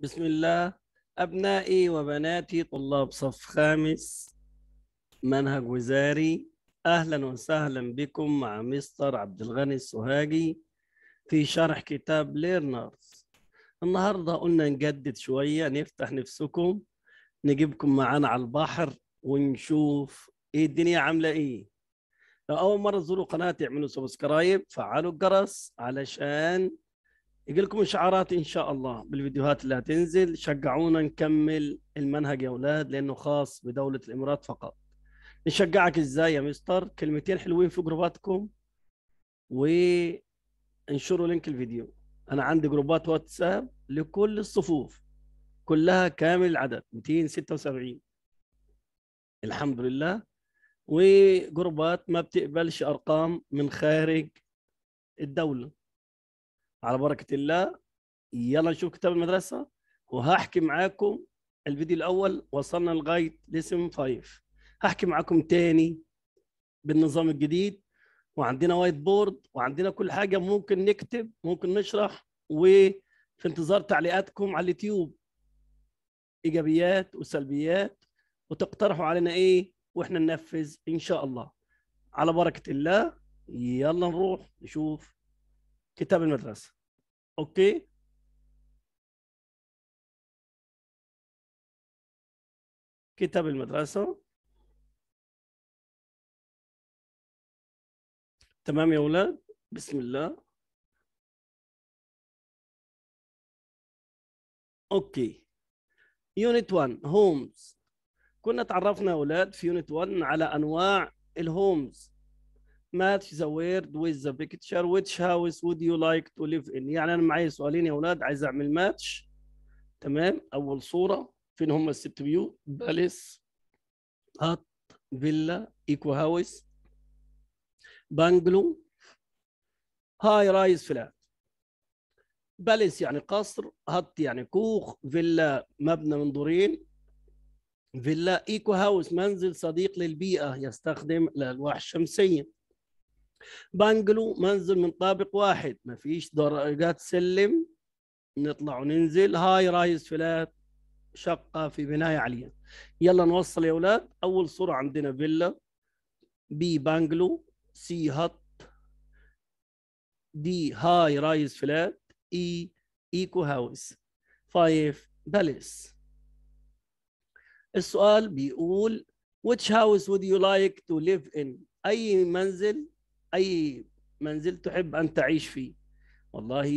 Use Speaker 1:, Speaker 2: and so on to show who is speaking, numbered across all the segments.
Speaker 1: بسم الله أبنائي وبناتي طلاب صف خامس منهج وزاري أهلا وسهلا بكم مع مستر عبد الغني السوهاجي في شرح كتاب ليرنرز النهاردة قلنا نجدد شوية نفتح نفسكم نجيبكم معانا على البحر ونشوف ايه الدنيا عاملة ايه لو أول مرة تزوروا قناتي اعملوا سبسكرايب فعلوا الجرس علشان يقول لكم اشعارات ان شاء الله بالفيديوهات اللي هتنزل شجعونا نكمل المنهج يا اولاد لانه خاص بدوله الامارات فقط نشجعك ازاي يا مستر كلمتين حلوين في جروباتكم وانشروا لينك الفيديو انا عندي جروبات واتساب لكل الصفوف كلها كامل العدد 276 الحمد لله وجروبات ما بتقبلش ارقام من خارج الدوله على بركه الله يلا نشوف كتاب المدرسه وهحكي معاكم الفيديو الاول وصلنا لغايه لسم فايف هحكي معاكم تاني بالنظام الجديد وعندنا وايت بورد وعندنا كل حاجه ممكن نكتب ممكن نشرح وفي انتظار تعليقاتكم على اليوتيوب ايجابيات وسلبيات وتقترحوا علينا ايه واحنا ننفذ ان شاء
Speaker 2: الله على بركه الله يلا نروح نشوف كتاب المدرسه اوكي كتاب المدرسه تمام يا اولاد بسم الله اوكي يونت 1 هومز كنا تعرفنا اولاد في يونت 1 على انواع
Speaker 1: الهومز ماتش ذا ويرد ويز ذا بيكتشر ويتش هاوس وود يو لايك تو ليف ان يعني انا معايا سؤالين يا اولاد عايز اعمل ماتش تمام اول صوره فين هم الست بيوت باليس هات فيلا ايكو هاوس بانجلو هاي رايز فلات باليس يعني قصر هات يعني كوخ فيلا مبنى من دورين فيلا ايكو هاوس منزل صديق للبيئه يستخدم الالواح الشمسيه بانجلو منزل من طابق واحد ما فيش درجات سلم نطلع وننزل هاي رايز فلات شقة في بناية عالية يلا نوصل يا أولاد أول صورة عندنا فيلا بي بانجلو سي هط دي هاي رايز فلات اي ايكو هاوس فايف باليس السؤال بيقول which house would you like to live in أي منزل أي منزل تحب أن تعيش فيه والله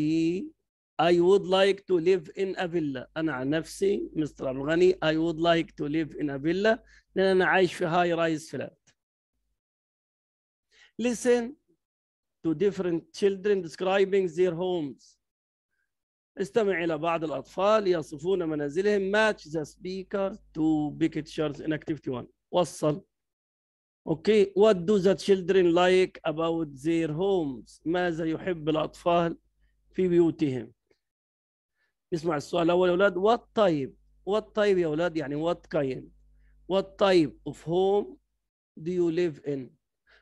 Speaker 1: I would like to live in a villa أنا عن نفسي مستر الغني I would like to live in a villa لأن أنا عايش في هاي رايز فلات Listen to different children describing their homes استمع إلى بعض الأطفال يصفون منازلهم match the speaker to pictures in activity one وصل اوكي وات دو ذا تشيلدرن لايك اباوت زير هومز ماذا يحب الاطفال في بيوتهم اسمع السؤال الاول يا اولاد وات تايب وات تايب يا اولاد يعني وات كاين وات تايب اوف هوم دو يو ليف ان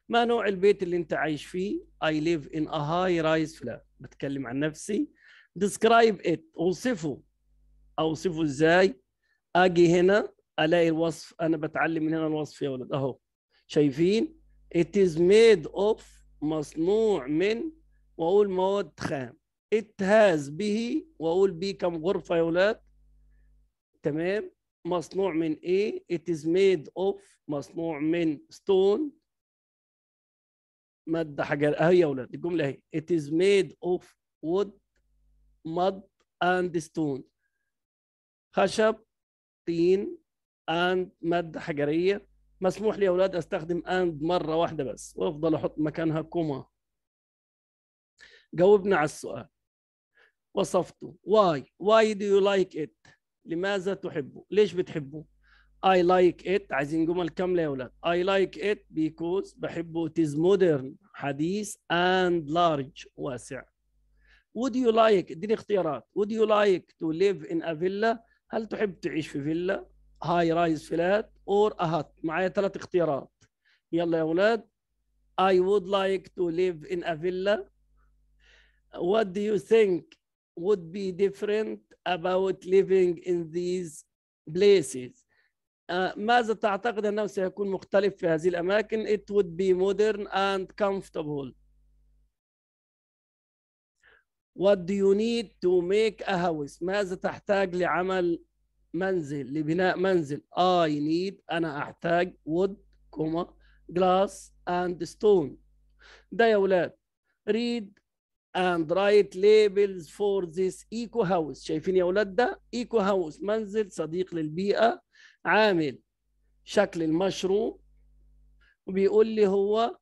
Speaker 1: ما نوع البيت اللي انت عايش فيه اي ليف ان ا هاي رايز فلا بتكلم عن نفسي ديسكرايب ات اوصفه اوصفه ازاي اجي هنا الاقي الوصف انا بتعلم من هنا الوصف يا اولاد اهو شايفين it is made of مصنوع من واقول مواد خام it has به واقول به كم غرفه يا ولاد تمام مصنوع من ايه it is made of مصنوع من stone ماده حجر اهي يا ولاد الجمله اهي it is made of wood mud and stone خشب طين and ماده حجريه مسموح لي يا اولاد استخدم اند مره واحده بس وافضل احط مكانها كوما جاوبنا على السؤال وصفته واي why do you like it لماذا تحبه ليش بتحبه I like it عايزين جمل كامله يا اولاد I like it because بحبه it is modern حديث and large واسع Would you like اديني اختيارات Would you like to live in a villa هل تحب تعيش في فيلا هاي رايز فلات اور اهات معايا ثلاث اختيارات يلا يا اولاد I would like to live in a villa what do you think would be different about living in these places uh, ماذا تعتقد انه سيكون مختلف في هذه الاماكن it would be modern and comfortable what do you need to make a house ماذا تحتاج لعمل منزل لبناء منزل اي نيد انا احتاج وود كوما جلاس اند ستون ده يا ولاد ريد اند رايت ليبلز فور ذيس ايكو هاوس شايفين يا ولاد ده ايكو هاوس منزل صديق للبيئه عامل شكل المشروع وبيقول لي هو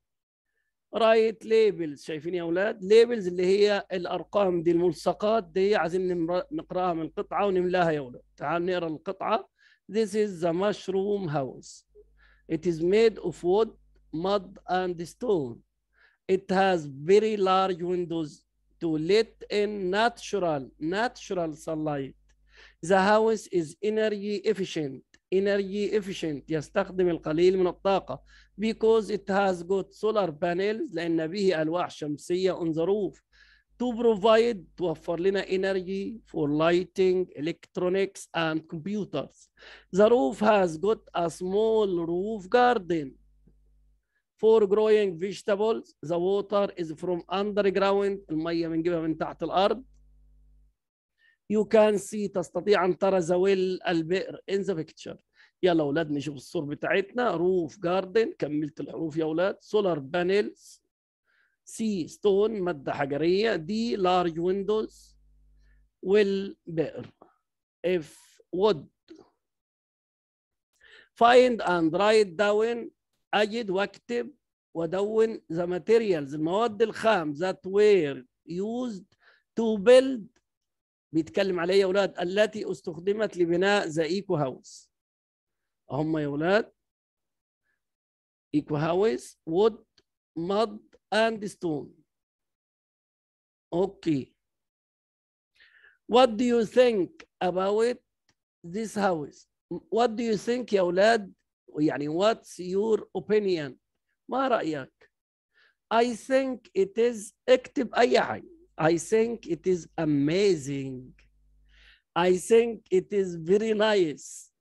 Speaker 1: رايت ليبلز شايفين يا اولاد ليبلز اللي هي الارقام دي الملصقات دي عايزين نقراها من قطعه ونملاها يا اولاد تعال نقرا القطعه This is the mushroom house. It is made of wood, mud and stone. It has very large windows to let in natural natural sunlight. The house is energy efficient energy efficient يستخدم القليل من الطاقة because it has got solar panels لأن به ألواح شمسية on the roof to provide توفر لنا energy for lighting, electronics and computers. The roof has got a small roof garden for growing vegetables. The water is from underground. المية جبهة من تحت الأرض. يو كان سي تستطيع ان ترى زوال البئر ان ذا بيكتشر يلا اولاد نشوف الصور بتاعتنا روف جاردن كملت الحروف يا اولاد سولار بانلز سي ستون ماده حجريه دي لارج ويندوز والبئر اف وود فايند اند رايت داون اجد واكتب ودون ذا ماتيريالز المواد الخام ذات وير يوزد تو بيلد بيتكلم عليه يا اولاد التي استخدمت لبناء ذا ايكو
Speaker 2: هاوس هم يا اولاد ايكو هاوس وود مد and stone اوكي
Speaker 1: What do you think about this house? What do you think يا أولاد؟ يعني what's your opinion؟ ما رأيك؟ I think it is اكتب أي حاجة I think it is amazing. I think it is very nice.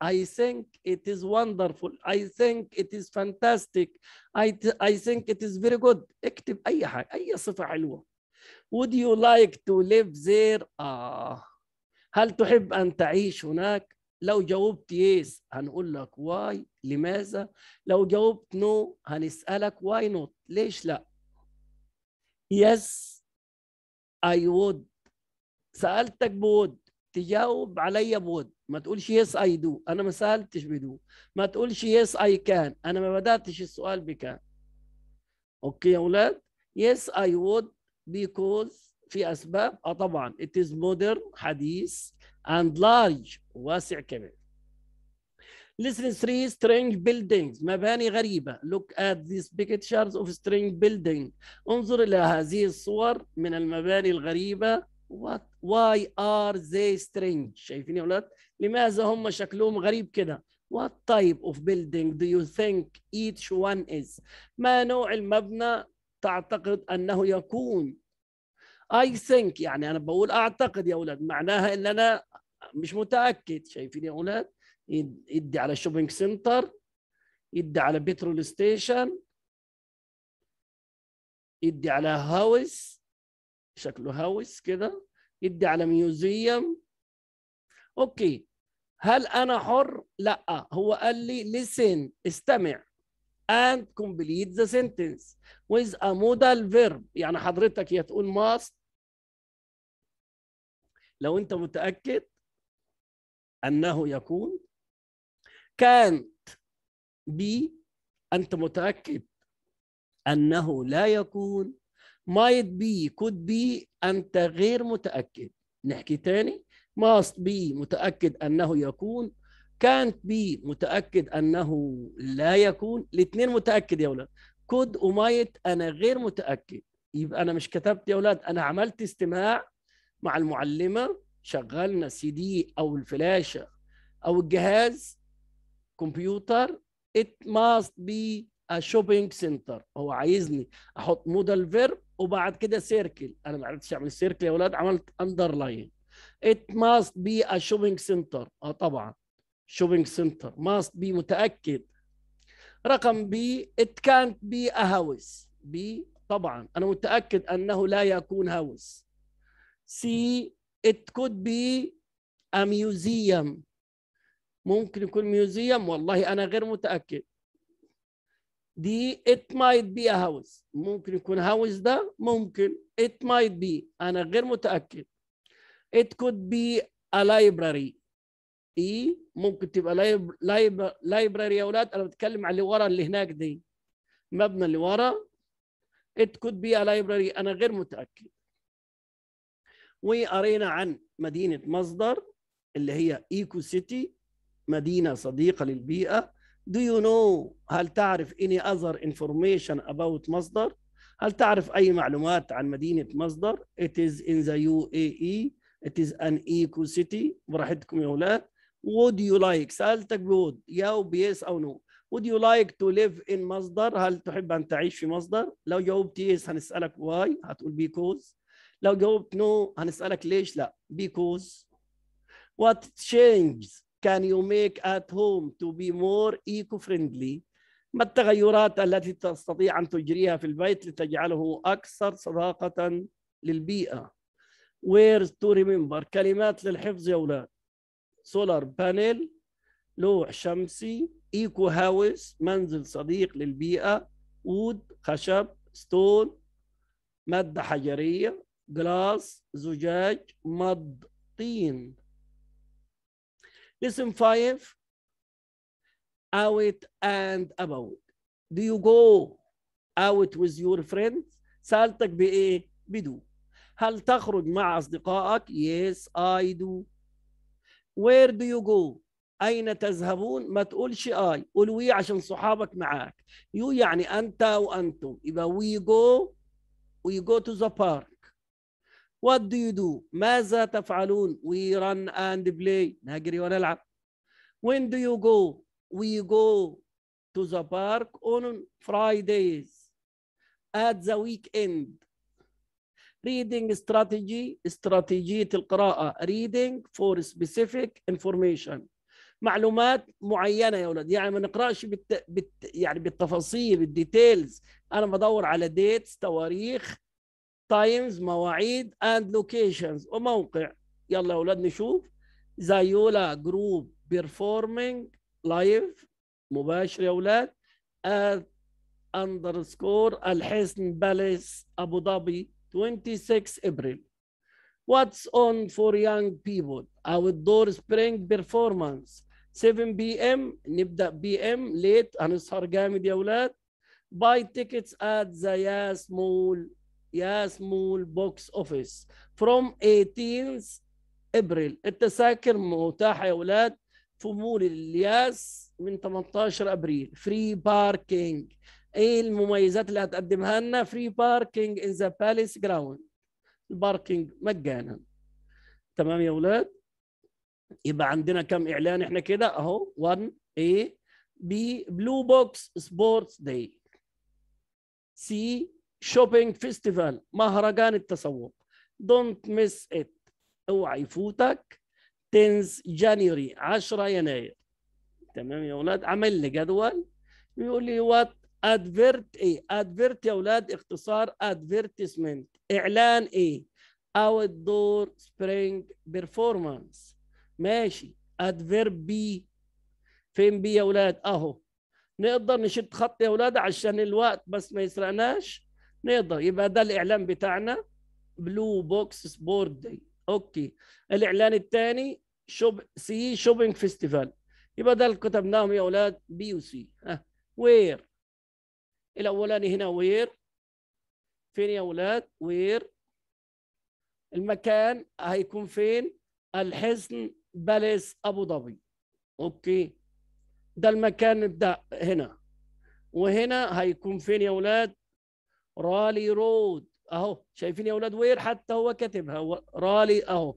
Speaker 1: I think it is wonderful. I think it is fantastic. I, I think it is very good. اكتب أي حاجة أي صفة حلوة. Would you like to live there? آه. هل تحب أن تعيش هناك؟ لو جاوبت yes هنقول لك why لماذا؟ لو جاوبت no, هنسألك why not ليش لا؟ yes. اي وود سالتك بود تجاوب علي بود ما تقولش يس اي دو انا ما سالتش بدو ما تقولش يس اي كان انا ما بداتش السؤال بكان اوكي يا اولاد يس اي وود بيكوز في اسباب اه طبعا ات از مودرن حديث اند لارج واسع كمان Listen three strange buildings مباني غريبة look at these pictures of strange building انظر إلى هذه الصور من المباني الغريبة What? Why are they strange شايفين يا أولاد لماذا هم شكلهم غريب كده What type of building do you think each one is ما نوع المبنى تعتقد أنه يكون I think يعني أنا بقول أعتقد يا أولاد معناها إن أنا مش متأكد شايفين يا أولاد يدي على شوبينج سنتر يدي على بترول ستيشن
Speaker 2: يدي على هاوس شكله هاوس كده يدي على ميوزيوم اوكي
Speaker 1: هل انا حر لا هو قال لي listen استمع and complete the sentence with a modal verb يعني حضرتك يا تقول must
Speaker 2: لو انت متاكد انه يكون كانت بي أنت متأكد
Speaker 1: أنه لا يكون مايت بي كود بي أنت غير متأكد نحكي تاني ماست بي متأكد أنه يكون كانت بي متأكد أنه لا يكون الاثنين متأكد يا اولاد كود ومايت أنا غير متأكد يبقى أنا مش كتبت يا ولاد أنا عملت استماع مع المعلمة شغلنا سي دي أو الفلاشة أو الجهاز كمبيوتر it must be a shopping center هو عايزني احط مودال فيرب وبعد كده سيركل انا ما عرفتش اعمل سيركل يا اولاد عملت لاين it must be a shopping center اه طبعا shopping center must be متاكد رقم B it can't be a house B طبعا أنا متأكد أنه لا يكون هوس C it could be a museum ممكن يكون ميوزيوم والله انا غير متاكد دي ات مايت بي هاوس ممكن يكون هاوس ده ممكن ات مايت بي انا غير متاكد ات كود بي ا لايبراري اي ممكن تبقى لايبراري يا اولاد انا بتكلم على اللي ورا اللي هناك دي مبنى اللي ورا ات كود بي ا لايبراري انا غير متاكد وقرينا عن مدينه مصدر اللي هي ايكو سيتي مدينة صديقة للبيئة Do you know هل تعرف any other information about مصدر هل تعرف أي معلومات عن مدينة مصدر It is in the UAE It is an eco city براحتكم يا أولاد Would you like سألتك بود يا yes أو no Would you like to live in مصدر هل تحب أن تعيش في مصدر لو جاوبت yes هنسألك why هتقول because لو جاوبت no هنسألك ليش لا because What changes can you make at home to be more eco-friendly ما التغيرات التي تستطيع أن تجريها في البيت لتجعله أكثر صداقة للبيئة where to remember كلمات للحفظ يا أولاد سولار بانيل لوح شمسي ايكو هاوس منزل صديق للبيئة وود خشب ستون مادة حجرية جلاس زجاج مض طين listen 5 out and about. Do you go out with your friends؟ سألتك بإيه؟ بدو. هل تخرج مع أصدقائك؟ Yes I do. Where do you go؟ أين تذهبون؟ ما تقولش I، قول وي عشان صحابك معاك. يو يعني أنت وأنتم، يبقى we go we go to the park. What do you do ماذا تفعلون We run and play نجري ونلعب When do you go We go to the park on Fridays at the weekend reading strategy استراتيجية القراءة reading for specific information معلومات معينة يا ولد يعني ما نقرأش بالت... بالت... يعني بالتفاصيل بالديتيلز أنا بدور على ديتس تواريخ تايمز مواعيد اند لوكيشنز وموقع يلا يا اولاد نشوف زيولا جروب بيرفورمينج لايف مباشر يا اولاد اندرسكور الحسن باليس ابو ظبي 26 ابريل واتس اون فور يونج بيبول او الدور سبرينج بيرفورمانس 7 بي ام نبدا بي ام ليت هنسهر جامد يا اولاد باي تيكتس ات ذا ياس مول يا سمول بوكس اوفيس فروم 18 ابريل التذاكر متاحه يا اولاد في مول الياس من 18 ابريل فري باركينج ايه المميزات اللي هتقدمها لنا فري باركينج ان ذا بالاس جراوند الباركينج مجانا تمام يا اولاد يبقى عندنا كم اعلان احنا كده اهو 1 A بي بلو بوكس سبورتس داي سي شوبينج فيستيفال مهرجان التسوق دونت ميس ات اوعى يفوتك 10 جانيوري 10 يناير تمام يا اولاد عمل لي جدول بيقول لي وات ادفيرت ايه ادفيرت يا اولاد اختصار ادفيرتسمنت اعلان ايه اوت دور سبرينج بيرفورمانس ماشي ادفيرب بي فين بي يا اولاد اهو نقدر نشد خط يا اولاد عشان الوقت بس ما يسرقناش نقدر يبقى ده الاعلان بتاعنا بلو بوكس سبورت داي اوكي الاعلان الثاني شوب سي شوبينج فيستيفال يبقى ده اللي كتبناهم يا اولاد بي وسي ها وير الاولاني هنا وير فين يا اولاد وير المكان هيكون فين الحصن بالاس ابو ظبي اوكي ده المكان ده هنا وهنا هيكون فين يا اولاد رالي رود اهو شايفين يا اولاد وير حتى هو كاتبها هو رالي اهو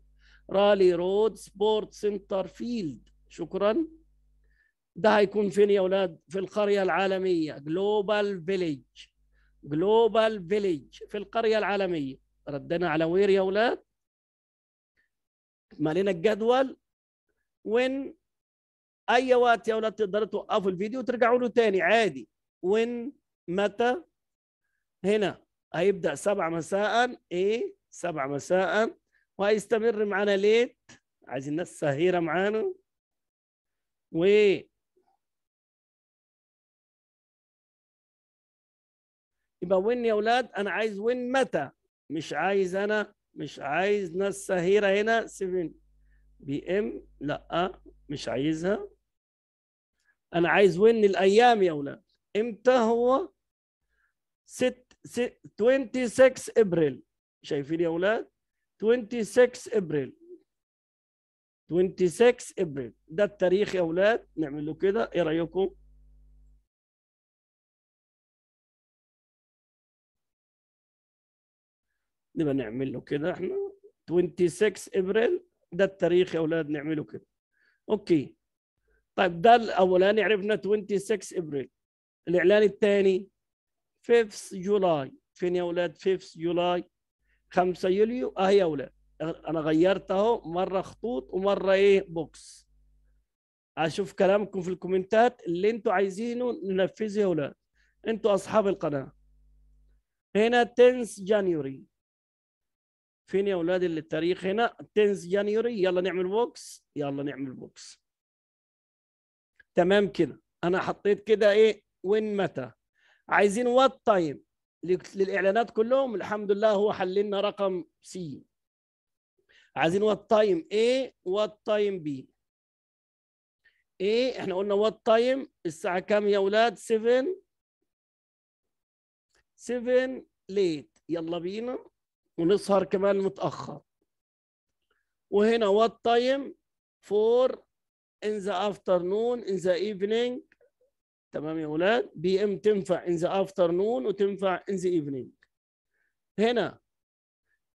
Speaker 1: رالي رود سبورت سنتر فيلد شكرا ده هيكون فين يا اولاد في القريه العالميه جلوبال فيليج جلوبال فيليج في القريه العالميه ردنا على وير يا اولاد مالينا الجدول وين اي وقت يا اولاد تقدروا توقفوا الفيديو وترجعوا له تاني عادي وين متى هنا هيبدأ 7 مساء إيه 7
Speaker 2: مساء وهيستمر معانا ليت عايزين الناس سهيرة معانا و يبقى وين يا اولاد انا عايز وين متى مش عايز انا مش
Speaker 1: عايز ناس سهيره هنا 7 بي ام لا مش عايزها انا عايز وين الايام يا اولاد امتى هو 6 26 ابريل شايفين يا اولاد
Speaker 2: 26 ابريل 26 ابريل ده التاريخ يا اولاد نعمل له كده ايه رايكم نبقى نعمل له كده احنا 26 ابريل ده التاريخ يا اولاد نعمله كده اوكي
Speaker 1: طيب ده الاولاني عرفنا 26 ابريل الاعلان الثاني 5 جولاي فين يا اولاد 5 جولاي 5 يوليو اهي يا اولاد انا غيرت اهو مره خطوط ومره ايه بوكس اشوف كلامكم في الكومنتات اللي انتوا عايزينه ننفذه يا اولاد انتوا اصحاب القناه هنا 10 جانيوري فين يا اولاد اللي التاريخ هنا 10 جانيوري يلا نعمل بوكس يلا نعمل بوكس تمام كده انا حطيت كده ايه وين متى عايزين وات تايم للاعلانات كلهم الحمد لله هو حل لنا رقم سي عايزين وات تايم اي وات تايم بي ايه احنا قلنا وات تايم الساعه كام يا اولاد 7 7 ليت يلا بينا ونسهر كمان متاخر وهنا وات تايم 4 in the afternoon in the evening تمام يا اولاد بي ام تنفع ان ذا افترنون وتنفع ان ذا ايفنينج هنا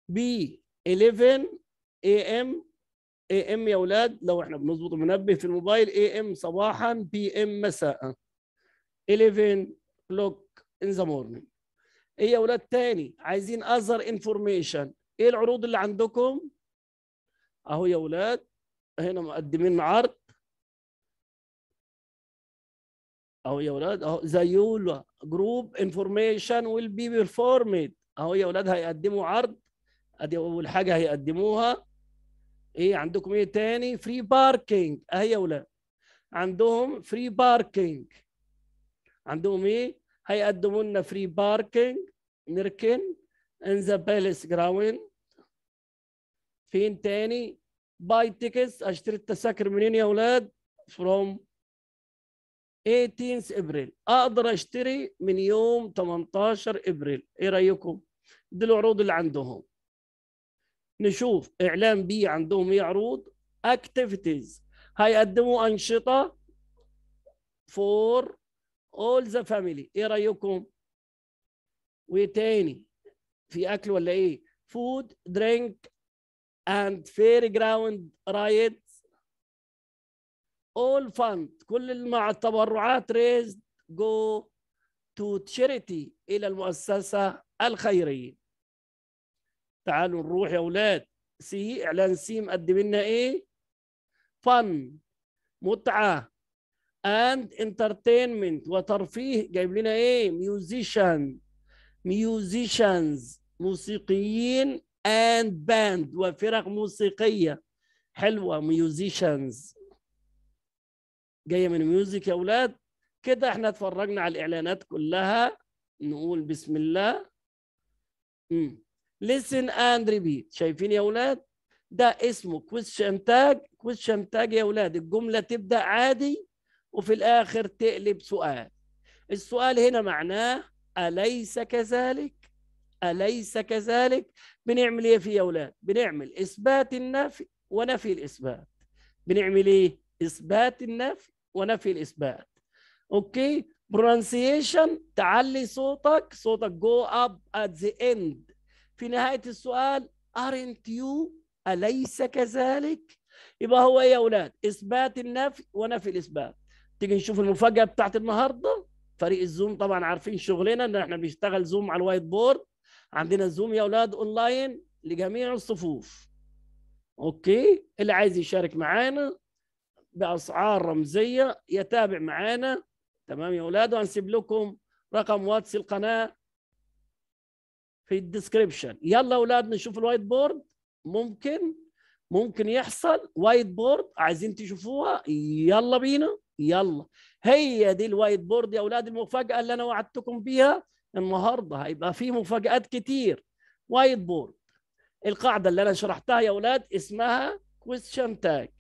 Speaker 1: بي 11 اي ام اي ام يا اولاد لو احنا بنظبط المنبه في الموبايل اي ام صباحا بي ام مساء 11 كلوك ان ذا مورنينج ايه يا اولاد تاني عايزين اذر انفورميشن ايه العروض اللي
Speaker 2: عندكم اهو يا اولاد هنا مقدمين عرض اهو يا اولاد اهو ذا جروب
Speaker 1: انفورميشن ويل بي بيرفورمد اهو يا اولاد هيقدموا عرض ادي اول حاجه هيقدموها ايه عندكم ايه تاني فري باركينج اهي يا اولاد عندهم فري باركينج عندهم ايه هيقدموا لنا فري باركينج نركن ان ذا بالاس جراوند فين تاني باي تيكتس اشتري التذاكر منين يا اولاد فروم 18 ابريل اقدر اشتري من يوم 18 ابريل ايه رايكم دي العروض اللي عندهم نشوف اعلان بي عندهم ايه عروض اكتيفيتيز هيقدموا انشطه فور اول ذا فاميلي ايه رايكم وتاني في اكل ولا ايه فود درينك اند فير جراوند رايد all fund كل مع التبرعات raised go to charity إلى المؤسسة الخيرية تعالوا نروح يا أولاد سي إعلان سيم قدم لنا إيه fun متعة and entertainment وترفيه جايب لنا إيه musician musicians موسيقيين and band وفرق موسيقية حلوة musicians جايه من ميوزك يا اولاد كده احنا اتفرجنا على الاعلانات كلها نقول بسم الله امم listen and repeat شايفين يا اولاد ده اسمه question tag question tag يا اولاد الجمله تبدا عادي وفي الاخر تقلب سؤال السؤال هنا معناه اليس كذلك اليس كذلك بنعمل ايه فيه يا اولاد بنعمل اثبات النفي ونفي الاثبات بنعمل ايه اثبات النفي ونفي الإثبات أوكي برونسيشن تعلي صوتك صوتك جو اب ات ذا اند في نهايه السؤال ارنت يو اليس كذلك يبقى هو ايه يا اولاد اثبات النفي ونفي الاثبات تيجي نشوف المفاجاه بتاعت النهارده فريق الزوم طبعا عارفين شغلنا ان احنا بنشتغل زوم على الوايت بورد عندنا زوم يا اولاد اونلاين لجميع الصفوف اوكي اللي عايز يشارك معانا باسعار رمزيه يتابع معانا تمام يا اولاد وهنسيب لكم رقم واتس القناه في الديسكربشن يلا اولاد نشوف الوايت بورد ممكن ممكن يحصل وايت بورد عايزين تشوفوها يلا بينا يلا هي دي الوايت بورد يا اولاد المفاجاه اللي انا وعدتكم بيها النهارده هيبقى في مفاجات كتير وايت بورد القاعده اللي انا شرحتها يا اولاد اسمها كويستشن تاج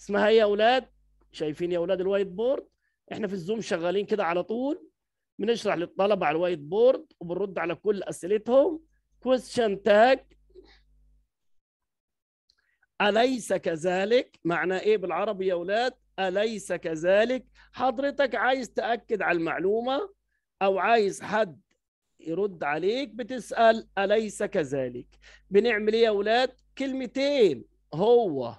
Speaker 1: اسمها ايه يا اولاد شايفين يا اولاد الوايت بورد احنا في الزوم شغالين كده على طول بنشرح للطلبه على الوايت بورد وبنرد على كل اسئلتهم كويستشن تاج اليس كذلك معنى ايه بالعربي يا اولاد اليس كذلك حضرتك عايز تاكد على المعلومه او عايز حد يرد عليك بتسال اليس كذلك بنعمل ايه يا اولاد كلمتين هو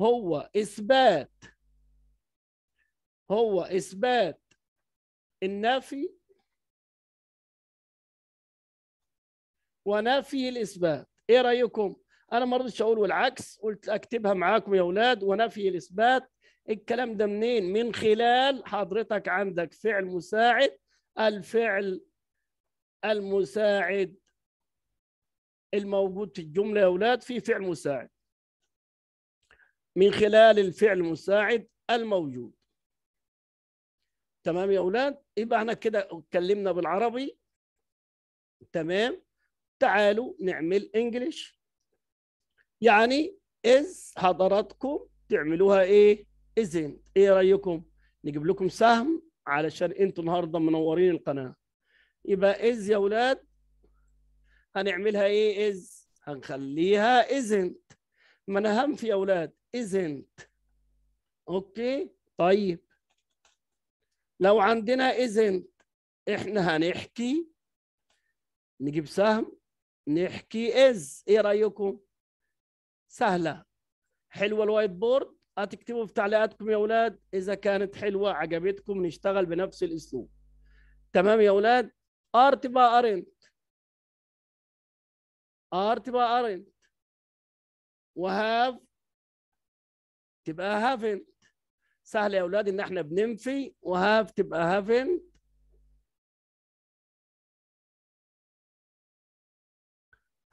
Speaker 1: هو إثبات
Speaker 2: هو إثبات النفي ونفي الإثبات إيه رأيكم؟
Speaker 1: أنا ما رضيتش أقول والعكس قلت أكتبها معاكم يا أولاد ونفي الإثبات الكلام ده منين؟ من خلال حضرتك عندك فعل مساعد الفعل المساعد الموجود في الجملة يا أولاد في فعل مساعد من خلال الفعل المساعد الموجود تمام يا أولاد يبقى احنا كده اتكلمنا بالعربي تمام تعالوا نعمل انجليش يعني از حضراتكم تعملوها ايه إذن ايه رايكم نجيب لكم سهم علشان انتوا النهارده منورين القناه يبقى از يا اولاد هنعملها ايه از هنخليها إذن ما انا في يا اولاد isn't اوكي طيب لو عندنا isn't احنا هنحكي نجيب سهم نحكي is ايه رايكم سهله حلوه الوايت بورد هتكتبوا في تعليقاتكم يا اولاد اذا كانت حلوه عجبتكم نشتغل بنفس الاسلوب تمام يا اولاد
Speaker 2: ارت با ارنت ارت با ارنت وهاف تبقى هافنت سهل يا اولاد ان احنا بننفي وهاف تبقى هافنت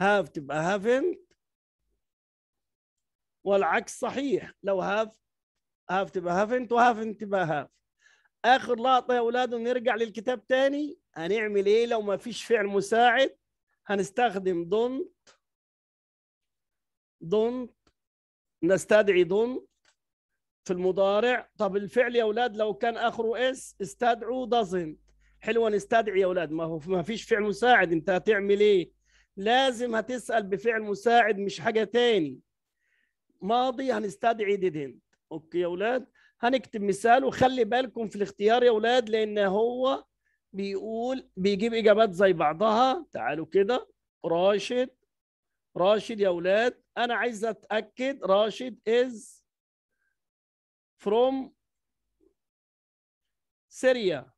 Speaker 2: هاف تبقى هافنت والعكس صحيح لو هاف هاف تبقى
Speaker 1: هافنت وهافنت تبقى هاف اخر لقطه يا اولاد ونرجع للكتاب تاني هنعمل ايه لو ما فيش فعل مساعد هنستخدم دونت دونت نستدعي دونت في المضارع طب الفعل يا اولاد لو كان اخره اس استدعوا دازنت حلوة نستدعي يا اولاد ما هو ما فيش فعل مساعد انت هتعمل ايه لازم هتسال بفعل مساعد مش حاجه تاني ماضي هنستدعي ديدنت اوكي يا اولاد هنكتب مثال وخلي بالكم في الاختيار يا اولاد لان هو بيقول بيجيب اجابات زي بعضها تعالوا كده راشد راشد يا
Speaker 2: اولاد انا عايز اتاكد راشد از from Syria.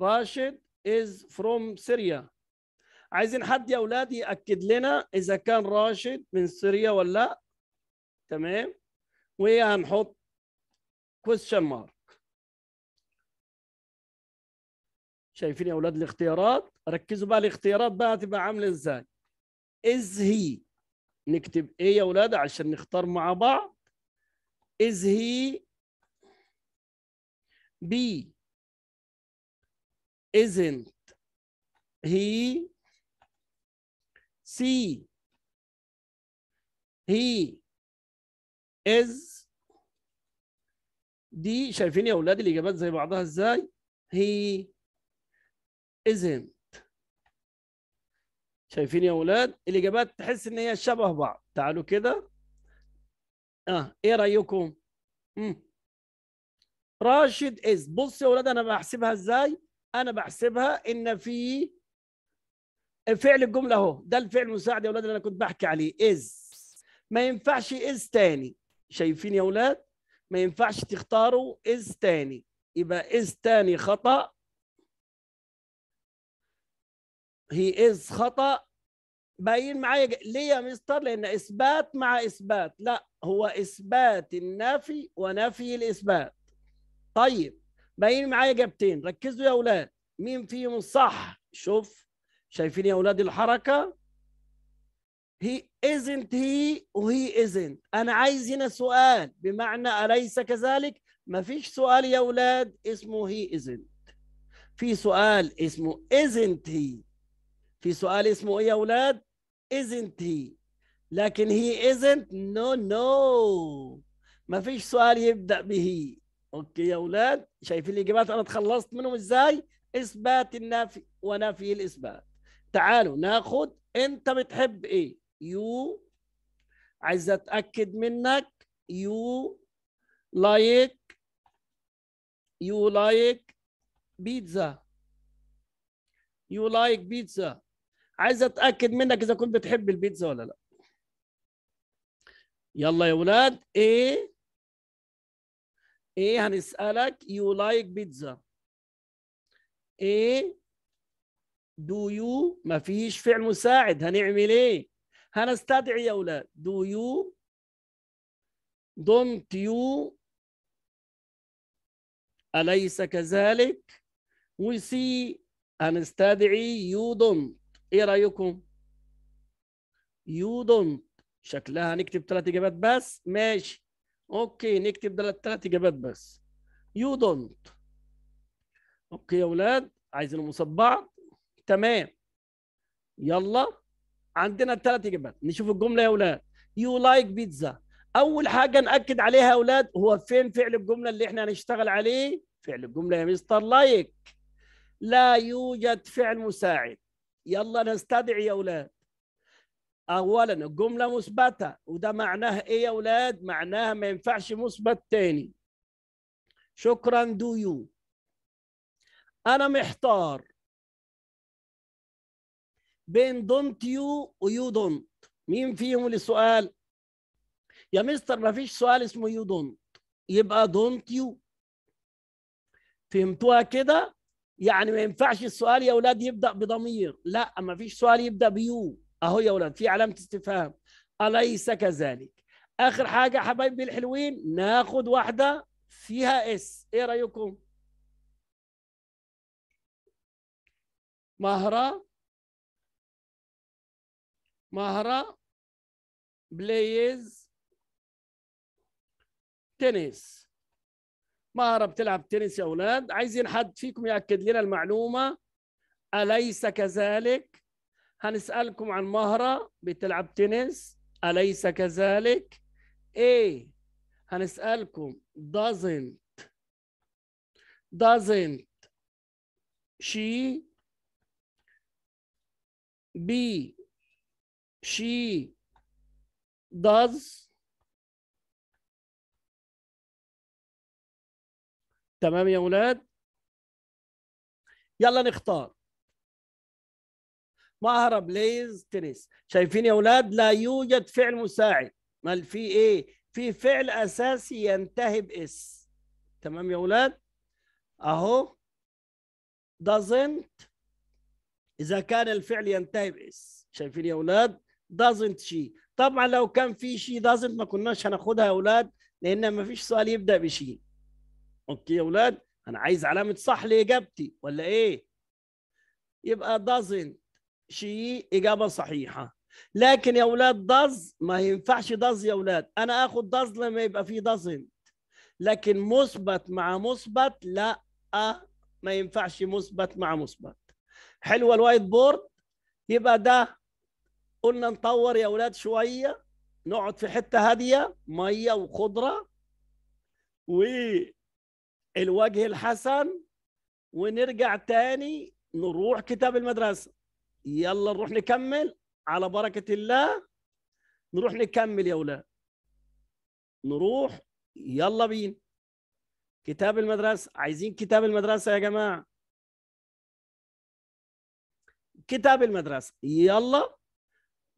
Speaker 2: راشد is from Syria. عايزين حد يا اولاد
Speaker 1: ياكد لنا اذا كان راشد من سوريا ولا لا تمام
Speaker 2: وهنحط question mark شايفين يا اولاد الاختيارات ركزوا بقى الاختيارات بقى هتبقى عامله ازاي
Speaker 1: is he نكتب ايه يا اولاد عشان نختار مع بعض
Speaker 2: is he B isn't he C he is دي شايفين يا اولاد الاجابات زي بعضها ازاي
Speaker 1: he isn't شايفين يا اولاد الاجابات تحس ان هي شبه بعض تعالوا كده اه ايه رايكم مم. راشد از بص يا اولاد انا بحسبها ازاي انا بحسبها ان في فعل الجمله اهو ده الفعل المساعد يا اولاد اللي انا كنت بحكي عليه از ما ينفعش از تاني شايفين يا اولاد ما ينفعش تختاروا از تاني يبقى از تاني خطا هي از خطا باين معايا ليه يا مستر لان اثبات مع اثبات لا هو اثبات النفي ونفي الاثبات طيب باين معايا اجابتين ركزوا يا اولاد مين فيهم الصح شوف شايفين يا اولاد الحركه هي isn't هي وهي isn't انا عايز هنا سؤال بمعنى اليس كذلك ما فيش سؤال يا اولاد اسمه هي isn't في سؤال اسمه isn't هي في سؤال اسمه ايه يا اولاد isn't he لكن he isn't no no ما فيش سؤال يبدأ به اوكي يا اولاد شايفين الاجابات انا تخلصت منهم ازاي اثبات النافي ونفي الاثبات تعالوا ناخد انت بتحب ايه يو عايز اتاكد منك يو لايك يو لايك بيتزا يو لايك بيتزا عايز اتاكد منك اذا كنت بتحب البيتزا ولا لا يلا يا اولاد ايه ايه هنسالك يو لايك بيتزا ايه دو يو ما فيش فعل مساعد هنعمل
Speaker 2: ايه هنستدعي يا اولاد دو يو دونت يو اليس كذلك
Speaker 1: وي سي هنستدعي يو دونت ايه رايكم يو دونت شكلها نكتب ثلاث اجابات بس ماشي اوكي نكتب ثلاث اجابات بس يو دونت اوكي يا اولاد عايزين نصاب بعض تمام يلا عندنا الثلاث اجابات نشوف الجمله يا اولاد يو لايك بيتزا اول حاجه ناكد عليها يا اولاد هو فين فعل الجمله اللي احنا هنشتغل عليه فعل الجمله يا مستر لايك لا يوجد فعل مساعد يلا نستدعي يا أولاد أولا الجملة مثبتة وده معناه إيه يا أولاد؟ معناها ما
Speaker 2: ينفعش مثبت تاني شكرا دو يو أنا محتار بين دونت يو
Speaker 1: ويو دونت مين فيهم اللي سؤال؟ يا مستر ما فيش سؤال اسمه يو دونت يبقى دونت يو فهمتوها كده؟ يعني ما ينفعش السؤال يا اولاد يبدا بضمير لا ما فيش سؤال يبدا بيو اهو يا اولاد في علامه استفهام اليس كذلك اخر حاجه حبايبي الحلوين
Speaker 2: ناخد واحده فيها اس ايه رايكم مهره مهره بليز
Speaker 1: تنس مهرة بتلعب تنس يا أولاد عايزين حد فيكم يأكد لنا المعلومة أليس كذلك هنسألكم عن مهرة بتلعب تنس أليس كذلك إيه
Speaker 2: هنسألكم doesn't doesn't she be she does تمام يا اولاد يلا نختار مهرة بليز تريس
Speaker 1: شايفين يا اولاد لا يوجد فعل مساعد مال في ايه في فعل اساسي ينتهي باس تمام يا اولاد اهو doesn't اذا كان الفعل ينتهي باس شايفين يا اولاد doesn't she طبعا لو كان في شي doesn't ما كناش هناخدها يا اولاد لان ما فيش سؤال يبدا بشي اوكي يا اولاد انا عايز علامه صح لاجابتي ولا ايه يبقى دازنت شيء اجابه صحيحه لكن يا اولاد داز ما ينفعش داز يا اولاد انا اخد داز لما يبقى فيه دازنت لكن مثبت مع مثبت لا آه، ما ينفعش مثبت مع مثبت حلوه الوايت بورد يبقى ده قلنا نطور يا اولاد شويه نقعد في حته هاديه ميه وخضره و الوجه الحسن ونرجع تاني نروح كتاب المدرسة يلا نروح نكمل على بركة الله نروح نكمل يا أولاد نروح
Speaker 2: يلا بينا كتاب المدرسة عايزين كتاب المدرسة يا جماعة كتاب المدرسة يلا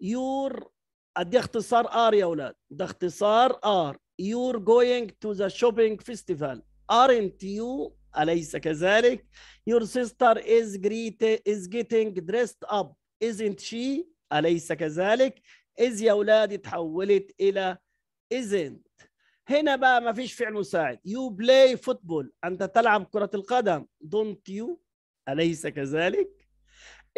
Speaker 1: يور ادي اختصار ار يا أولاد ده اختصار ار يور جوينج تو ذا شوبينج فيستيفال aren't you أليس كذلك your sister is great is getting dressed up isn't she أليس كذلك is يا أولادي تحولت إلى isn't هنا بقى ما فيش فعل مساعد you play football أنت تلعب كرة القدم don't you أليس كذلك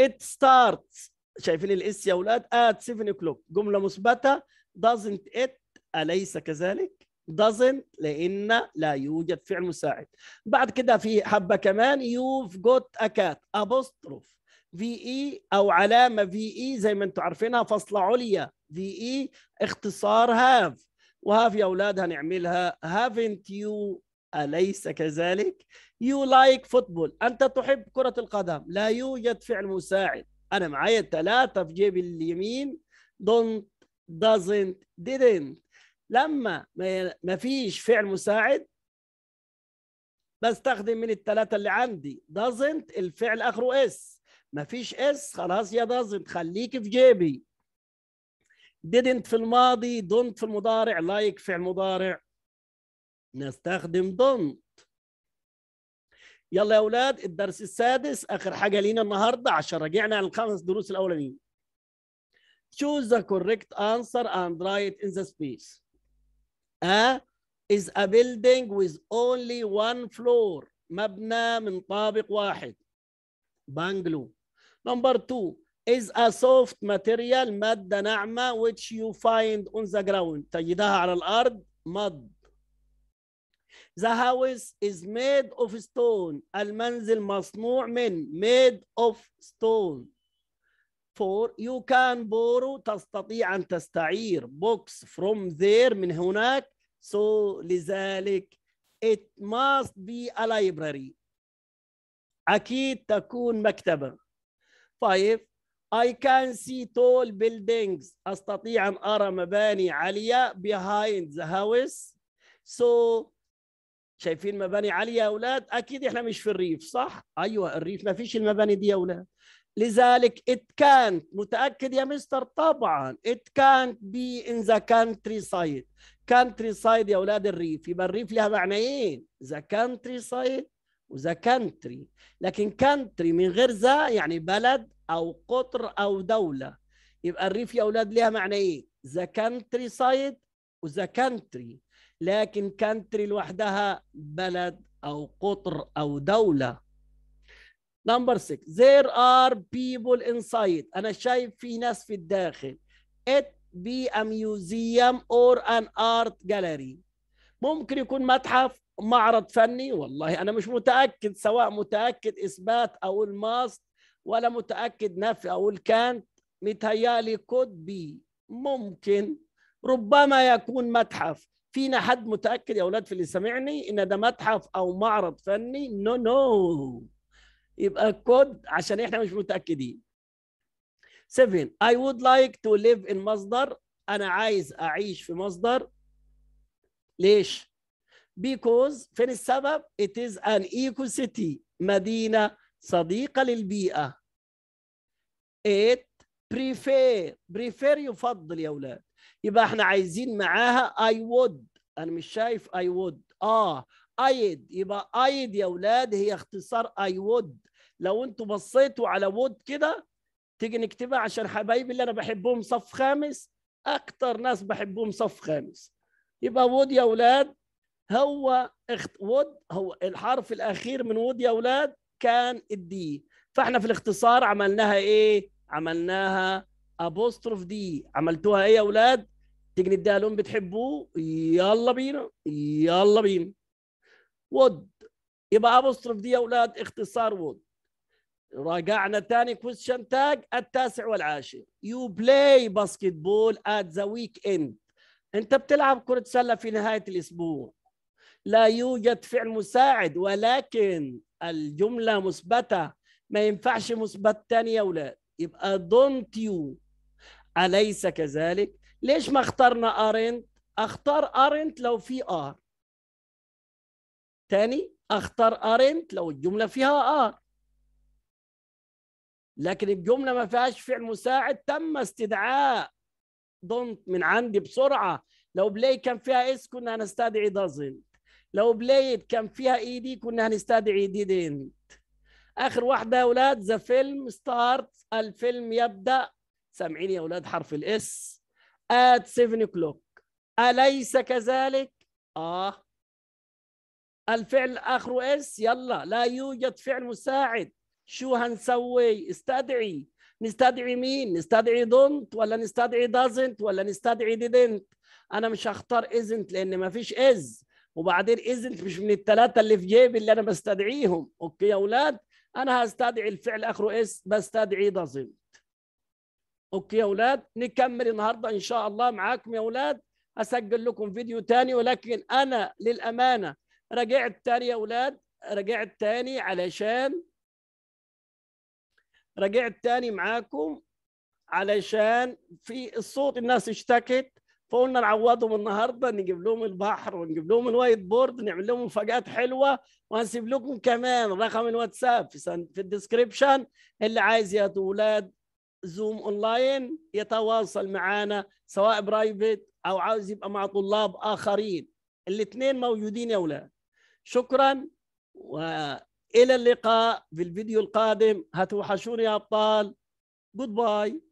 Speaker 1: it starts شايفين الاس يا أولاد at 7 o'clock جملة مثبتة doesn't it أليس كذلك doesn't لان لا يوجد فعل مساعد بعد كده في حبه كمان you've got a cat apostrophe في اي e او علامه في اي e زي ما انتم عارفينها فصلة عليا في اي e اختصار هاف وهاف يا اولاد هنعملها haven't you أليس كذلك؟ يو لايك فوتبول أنت تحب كرة القدم لا يوجد فعل مساعد أنا معايا ثلاثة في جيب اليمين don't doesn't didn't لما ما فيش فعل مساعد بستخدم من الثلاثة اللي عندي doesn't الفعل آخره اس ما فيش اس خلاص يا doesn't خليك في جيبي didn't في الماضي don't في المضارع like فعل مضارع نستخدم don't يلا يا أولاد الدرس السادس آخر حاجة لينا النهاردة عشان راجعنا على الخمس دروس الأولانيين choose the correct answer and write in the space A is a building with only one floor مبنى من طابق واحد بانجلو number two is a soft material مادة ناعمة which you find on the ground تجدها على الأرض مض The house is made of stone المنزل مصنوع من made of stone for you can borrow تستطيع أن تستعير books from there من هناك So لذلك it must be a library أكيد تكون مكتبة طيب I can see tall buildings أستطيع أن أرى مباني عالية behind the house so شايفين مباني عالية يا أولاد أكيد إحنا مش في الريف صح؟ أيوه الريف ما فيش المباني دي يا أولاد لذلك it can't متأكد يا مستر طبعا it can't be in the countryside countryside يا أولاد الريف يبقى الريف لها معنيين إيه؟ the countryside وذا country لكن country من غير ذا يعني بلد أو قطر أو دولة يبقى الريف يا أولاد لها معنيين إيه؟ the countryside وذا country لكن country لوحدها بلد أو قطر أو دولة نمبر 6 there are people inside انا شايف في ناس في الداخل it be a museum or an art gallery ممكن يكون متحف معرض فني والله انا مش متاكد سواء متاكد اثبات او الماست ولا متاكد نفي او الكانت متهيالي كود بي ممكن ربما يكون متحف فينا حد متاكد يا اولاد في اللي سامعني ان ده متحف او معرض فني نو no, نو no. يبقى الكود عشان احنا مش متاكدين 7 I would like to live in مصدر انا عايز اعيش في مصدر ليش because فين السبب it is an eco city مدينه صديقه للبيئه 8 prefer prefer يفضل يا اولاد يبقى احنا عايزين معاها I would انا مش شايف I would اه ايد يبقى ايد يا اولاد هي اختصار اي وود لو انتوا بصيتوا على وود كده تيجي نكتبها عشان حبايبي اللي انا بحبهم صف خامس اكتر ناس بحبهم صف خامس يبقى وود يا اولاد هو اخت... وود هو الحرف الاخير من وود يا اولاد كان الدي فاحنا في الاختصار عملناها ايه عملناها ابوستروف دي عملتوها ايه يا اولاد تيجي نديها لهم بتحبوه يلا بينا يلا بينا ود يبقى ابوستروف دي يا اولاد اختصار ود راجعنا تاني كويشن تاج التاسع والعاشر يو بلاي باسكت بول ات ذا ويك اند انت بتلعب كرة سلة في نهاية الاسبوع لا يوجد فعل مساعد ولكن الجملة مثبتة ما ينفعش مثبت تاني يا اولاد يبقى دونت يو اليس كذلك ليش ما اخترنا ارنت اختار ارنت لو في ار ثاني اختار ارنت لو الجمله فيها ار لكن الجمله ما فيهاش فعل مساعد تم استدعاء دونت من عندي بسرعه لو بلاي كان فيها اس كنا هنستدعي دازنت لو بلاي كان فيها اي دي كنا هنستدعي ديدنت اخر واحده يا اولاد ذا فيلم ستارت الفيلم يبدا سامعين يا اولاد حرف الاس ات 7 كلوك اليس كذلك اه الفعل اخره اس يلا لا يوجد فعل مساعد شو هنسوي استدعي نستدعي مين نستدعي دونت ولا نستدعي دازنت ولا نستدعي ديدنت انا مش هختار ازنت لان ما فيش از وبعدين ازنت مش من الثلاثه اللي في جيبي اللي انا بستدعيهم اوكي يا اولاد انا هستدعي الفعل اخره اس بستدعي دازنت اوكي يا اولاد نكمل النهارده ان شاء الله معاكم يا اولاد اسجل لكم فيديو تاني ولكن انا للامانه رجعت تاني يا اولاد رجعت تاني علشان رجعت تاني معاكم علشان في الصوت الناس اشتكت فقلنا نعوضهم النهارده نجيب لهم البحر ونجيب لهم الوايت بورد نعمل لهم مفاجات حلوه وهنسيب لكم كمان رقم الواتساب في في الديسكربشن اللي عايز يا اولاد زوم اونلاين يتواصل معانا سواء برايفت او عاوز يبقى مع طلاب اخرين الاثنين موجودين يا اولاد شكرا والى اللقاء في
Speaker 2: الفيديو القادم هتوحشوني يا ابطال جود باي